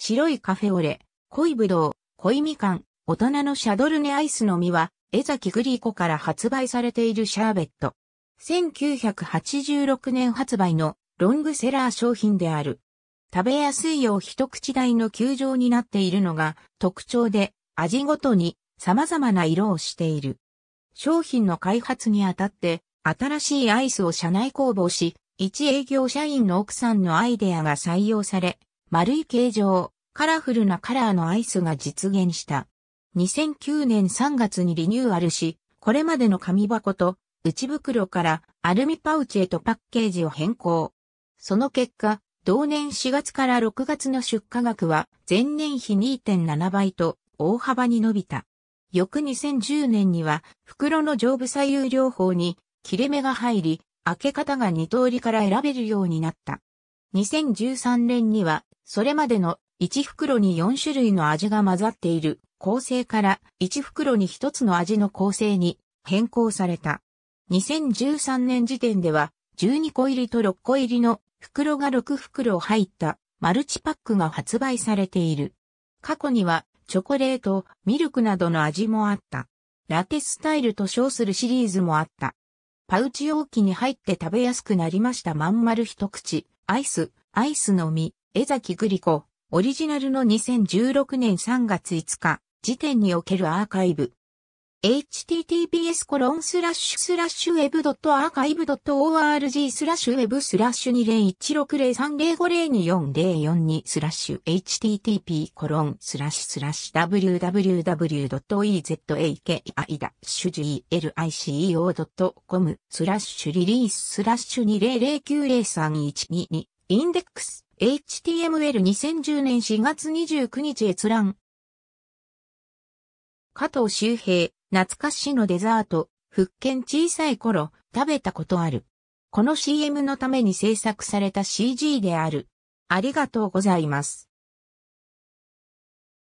白いカフェオレ、濃いぶどう、濃いみかん、大人のシャドルネアイスの実は、江崎グリーコから発売されているシャーベット。1986年発売のロングセラー商品である。食べやすいよう一口大の球状になっているのが特徴で、味ごとに様々な色をしている。商品の開発にあたって、新しいアイスを社内工房し、一営業社員の奥さんのアイデアが採用され、丸い形状、カラフルなカラーのアイスが実現した。2009年3月にリニューアルし、これまでの紙箱と内袋からアルミパウチへとパッケージを変更。その結果、同年4月から6月の出荷額は前年比2.7倍と大幅に伸びた。翌2010年には袋の上部左右両方に切れ目が入り、開け方が2通りから選べるようになった。2013年にはそれまでの1袋に4種類の味が混ざっている構成から1袋に1つの味の構成に変更された。2013年時点では12個入りと6個入りの袋が6袋入ったマルチパックが発売されている。過去にはチョコレート、ミルクなどの味もあった。ラテスタイルと称するシリーズもあった。パウチ容器に入って食べやすくなりましたまん丸一口、アイス、アイスの実、江崎グリコ、オリジナルの2016年3月5日時点におけるアーカイブ。https コロンスラッシュスラッシュ web.archive.org スラッシュ web スラッシュ20160305024042スラッシュ http コロンスラッシュスラッシュ w w w e z a k i g l i c o c o m スラッシュリリーススラッシュ200903122インデックス HTML2010 年4月29日閲覧。加藤周平、懐かしのデザート、復権小さい頃、食べたことある。この CM のために制作された CG である。ありがとうございます。